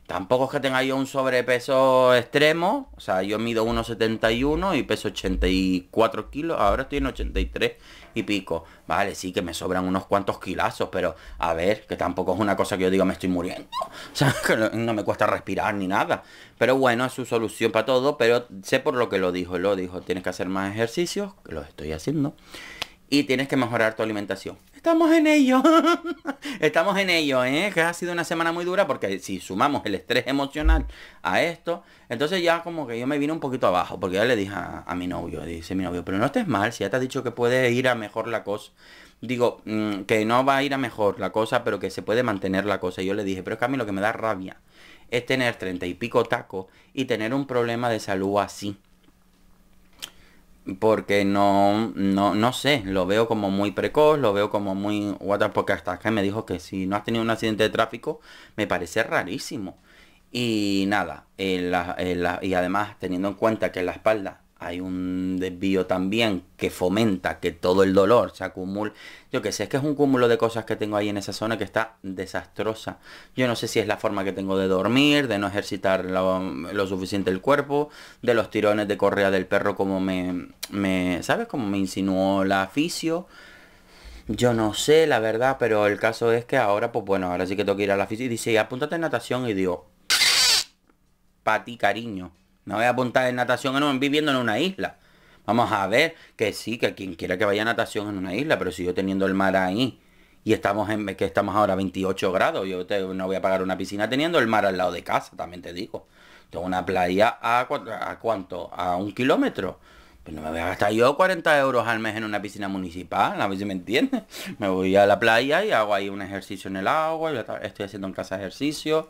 Tampoco es que tenga yo un sobrepeso extremo. O sea, yo mido 1,71 y peso 84 kilos. Ahora estoy en 83 y pico. Vale, sí que me sobran unos cuantos kilazos, pero a ver, que tampoco es una cosa que yo diga me estoy muriendo. O sea, que no, me cuesta respirar ni nada. Pero bueno, es su solución para todo. Pero sé por lo que lo dijo. Lo dijo, tienes que hacer más ejercicios, que los estoy haciendo y tienes que mejorar tu alimentación. Estamos en ello. Estamos en ello, ¿eh? Que ha sido una semana muy dura porque si sumamos el estrés emocional a esto, entonces ya como que yo me vine un poquito abajo porque ya le dije a, mi novio, dice mi novio, pero no estés mal, si ya te has dicho que puede ir a mejor la cosa. Digo, mm, que no va a ir a mejor la cosa, pero que se puede mantener la cosa. Y yo le dije, pero es que a mí lo que me da rabia es tener treinta y pico tacos y tener un problema de salud así porque no, no, sé, lo veo como muy precoz, lo veo como muy porque hasta que me dijo que si no has tenido un accidente de tráfico, me parece rarísimo. Y nada, eh, eh, y además teniendo en cuenta que la espalda hay un desvío también que fomenta que todo el dolor se acumule. Yo que sé, es que es un cúmulo de cosas que tengo ahí en esa zona que está desastrosa. Yo no sé si es la forma que tengo de dormir, de no ejercitar lo, suficiente el cuerpo, de los tirones de correa del perro como me, ¿sabes? Como me insinuó la aficio. Yo no sé, la verdad, pero el caso es que ahora, pues bueno, ahora sí que tengo que ir a la fisio. Y dice, apúntate en natación y digo, Pati ti, cariño. No voy a apuntar en natación en un, viviendo en una isla. Vamos a ver que sí, que quien quiera que vaya a natación en una isla, pero si yo teniendo el mar ahí y estamos en que estamos ahora a 28 grados, yo no voy a pagar una piscina teniendo el mar al lado de casa, también te digo. Tengo una playa a, cuánto, a un kilómetro. pero pues no me voy a gastar yo 40 euros al mes en una piscina municipal, a ver si me entiendes. Me voy a la playa y hago ahí un ejercicio en el agua, estoy haciendo en casa ejercicio.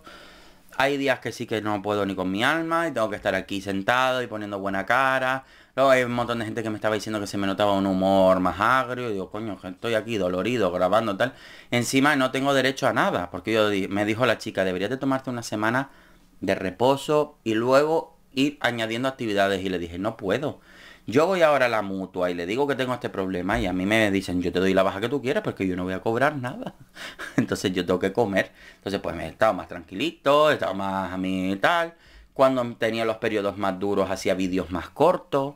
Hay días que sí que no puedo ni con mi alma y tengo que estar aquí sentado y poniendo buena cara. Luego hay un montón de gente que me estaba diciendo que se me notaba un humor más agrio. digo, coño, estoy aquí dolorido, grabando tal. Encima no tengo derecho a nada, porque yo me dijo la chica, deberías de tomarte una semana de reposo y luego ir añadiendo actividades. Y le dije, no puedo. Yo voy ahora a la mutua y le digo que tengo este problema y a mí me dicen, yo te doy la baja que tú quieras porque yo no voy a cobrar nada. Entonces yo tengo que comer. Entonces pues me he estado más tranquilito, he estado más a mí y tal. Cuando tenía los periodos más duros hacía vídeos más cortos.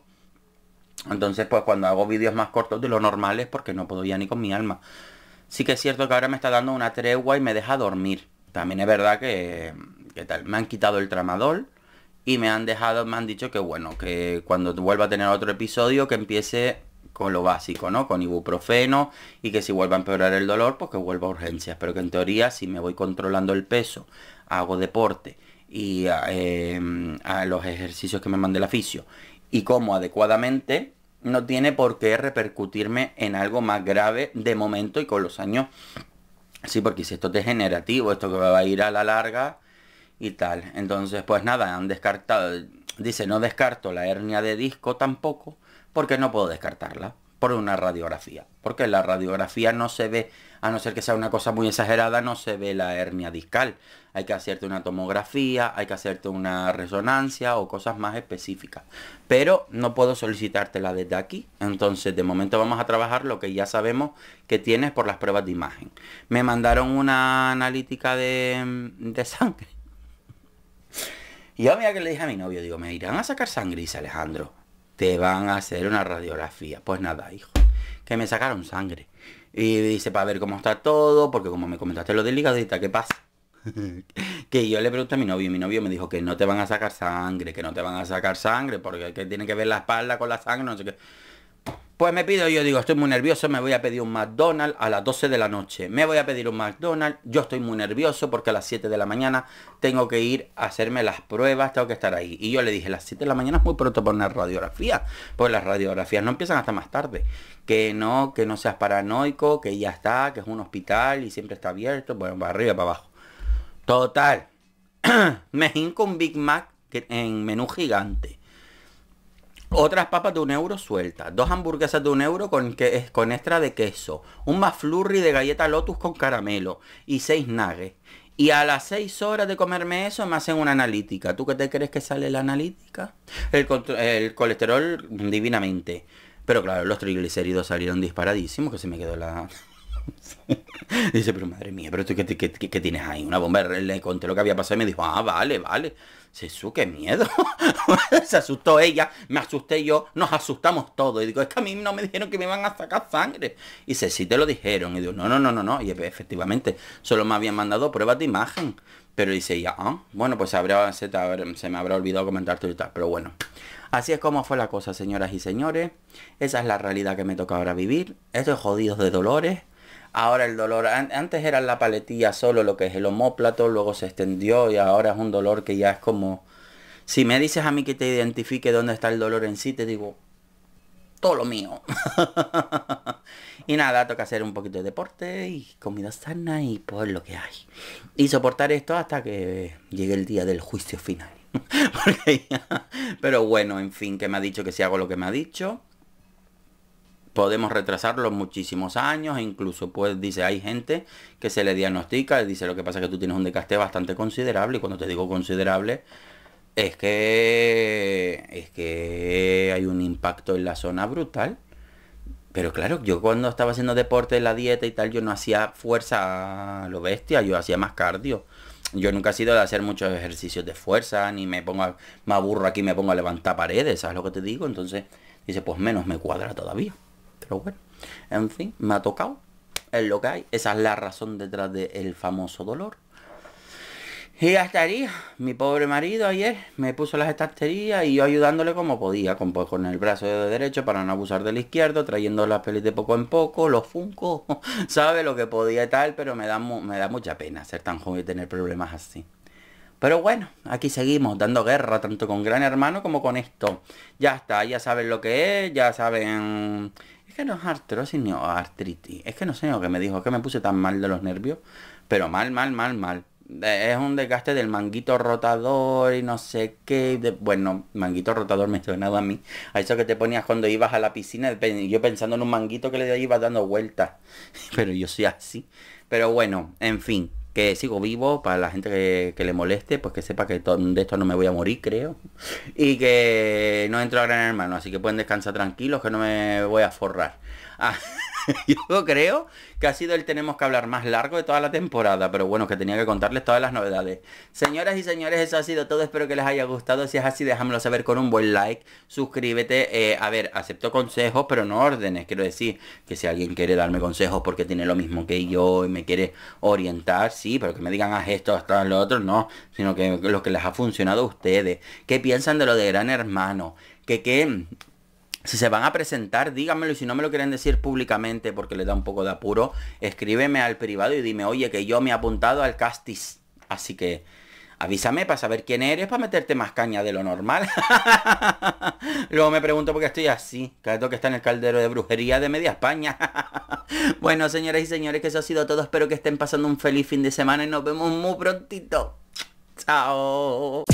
Entonces pues cuando hago vídeos más cortos de lo normal es porque no puedo ya ni con mi alma. Sí que es cierto que ahora me está dando una tregua y me deja dormir. También es verdad que, tal, me han quitado el tramadol y me han dejado, me han dicho que bueno, que cuando vuelva a tener otro episodio que empiece con lo básico, ¿no? Con ibuprofeno y que si vuelva a empeorar el dolor, pues que vuelva a urgencias. Pero que en teoría si me voy controlando el peso, hago deporte y ah, em, a los ejercicios que me mande el aficio y como adecuadamente, no tiene por qué repercutirme en algo más grave de momento y con los años. Sí, porque si esto es degenerativo, esto que va a ir a la larga, y tal. Entonces, pues nada, han descartado. Dice, no descarto la hernia de disco tampoco, porque no puedo descartarla por una radiografía. Porque la radiografía no se ve, a no ser que sea una cosa muy exagerada, no se ve la hernia discal. Hay que hacerte una tomografía, hay que hacerte una resonancia o cosas más específicas. Pero no puedo solicitártela desde aquí. Entonces, de momento vamos a trabajar lo que ya sabemos que tienes por las pruebas de imagen. Me mandaron una analítica de sangre y yo mira que le dije a mi novio, digo, me irán a sacar sangre, dice Alejandro. Te van a hacer una radiografía. Pues nada, hijo. Que me sacaron sangre. Y dice, para ver cómo está todo, porque como me comentaste lo del hígado, ¿qué pasa? que yo le pregunté a mi novio, y mi novio me dijo que no te van a sacar sangre, que no te van a sacar sangre, porque que tiene que ver la espalda con la sangre, no sé qué. Pues me pido, yo digo, estoy muy nervioso, me voy a pedir un McDonald's a las 12 de la noche. Me voy a pedir un McDonald's, yo estoy muy nervioso porque a las 7 de la mañana tengo que ir a hacerme las pruebas, tengo que estar ahí. Y yo le dije, las 7 de la mañana es muy pronto para una radiografía. Pues las radiografías no empiezan hasta más tarde. Que no, que no seas paranoico, que ya está, que es un hospital y siempre está abierto, bueno, para arriba, para abajo. Total. me hinco un Big Mac en menú gigante otras papas de un euro sueltas. Dos hamburguesas de un euro con, con extra de queso. Un maflurri de galleta Lotus con caramelo. Y seis nagues. Y a las seis horas de comerme eso me hacen una analítica. ¿Tú qué te crees que sale la analítica? El, colesterol divinamente. Pero claro, los triglicéridos salieron disparadísimos, que se me quedó la... Dice, pero madre mía, pero tú qué, tienes ahí, una bomba. Le conté lo que había pasado y me dijo, ah, vale, vale. Jesús, qué miedo. se asustó ella, me asusté yo, nos asustamos todos. Y digo, es que a mí no me dijeron que me iban a sacar sangre. Y se sí te lo dijeron. Y digo, no, no, no, no, no. Y efectivamente, solo me habían mandado pruebas de imagen. Pero dice ya, ah, bueno, pues habrá, se, me habrá olvidado comentarte y tal. Pero bueno, así es como fue la cosa, señoras y señores. Esa es la realidad que me toca ahora vivir. Estos jodidos de dolores ahora el dolor, antes era la paletilla solo, lo que es el homóplato, luego se extendió y ahora es un dolor que ya es como... Si me dices a mí que te identifique dónde está el dolor en sí, te digo, todo lo mío. y nada, toca hacer un poquito de deporte y comida sana y por lo que hay. Y soportar esto hasta que llegue el día del juicio final. Pero bueno, en fin, que me ha dicho que si hago lo que me ha dicho, podemos retrasarlo muchísimos años, e incluso pues dice, hay gente que se le diagnostica, dice, lo que pasa es que tú tienes un desgaste bastante considerable, y cuando te digo considerable, es que es que hay un impacto en la zona brutal. Pero claro, yo cuando estaba haciendo deporte, la dieta y tal, yo no hacía fuerza a lo bestia, yo hacía más cardio. Yo nunca he sido de hacer muchos ejercicios de fuerza, ni me pongo, a, me aburro aquí, me pongo a levantar paredes, ¿sabes lo que te digo? Entonces, dice, pues menos me cuadra todavía. Pero bueno, en fin, me ha tocado. Es lo que hay. Esa es la razón detrás del famoso dolor. Y estaría, Mi pobre marido ayer me puso las estanterías y yo ayudándole como podía, con, pues, con el brazo de derecho para no abusar del izquierdo, trayendo las pelis de poco en poco, los funcos, sabe lo que podía y tal, pero me da, me da mucha pena ser tan joven y tener problemas así. Pero bueno, aquí seguimos dando guerra tanto con Gran Hermano como con esto. Ya está, ya saben lo que es, ya saben que no es artrosis ni artritis. Es que no sé lo que me dijo, es que me puse tan mal de los nervios. Pero mal, mal, mal, mal. Es un desgaste del manguito rotador y no sé qué. bueno, manguito rotador me sonaba a mí. A eso que te ponías cuando ibas a la piscina, yo pensando en un manguito que le iba dando vueltas. Pero yo soy así. Pero bueno, en fin que sigo vivo, para la gente que, le moleste, pues que sepa que de esto no me voy a morir, creo. Y que no entro a Gran Hermano, así que pueden descansar tranquilos, que no me voy a forrar. Ah, yo creo que ha sido el tenemos que hablar más largo de toda la temporada, pero bueno, que tenía que contarles todas las novedades. Señoras y señores, eso ha sido todo, espero que les haya gustado, si es así déjamelo saber con un buen like, suscríbete, eh, a ver, acepto consejos, pero no órdenes, quiero decir que si alguien quiere darme consejos porque tiene lo mismo que yo y me quiere orientar, sí, pero que me digan a esto, hasta lo otro, no, sino que lo que les ha funcionado a ustedes, qué piensan de lo de Gran Hermano, que qué si se van a presentar, díganmelo y si no me lo quieren decir públicamente porque le da un poco de apuro, escríbeme al privado y dime, oye, que yo me he apuntado al castis. Así que avísame para saber quién eres, para meterte más caña de lo normal. Luego me pregunto por qué estoy así. Cada que está en el caldero de brujería de media España. bueno, señoras y señores, que eso ha sido todo. Espero que estén pasando un feliz fin de semana y nos vemos muy prontito. Chao.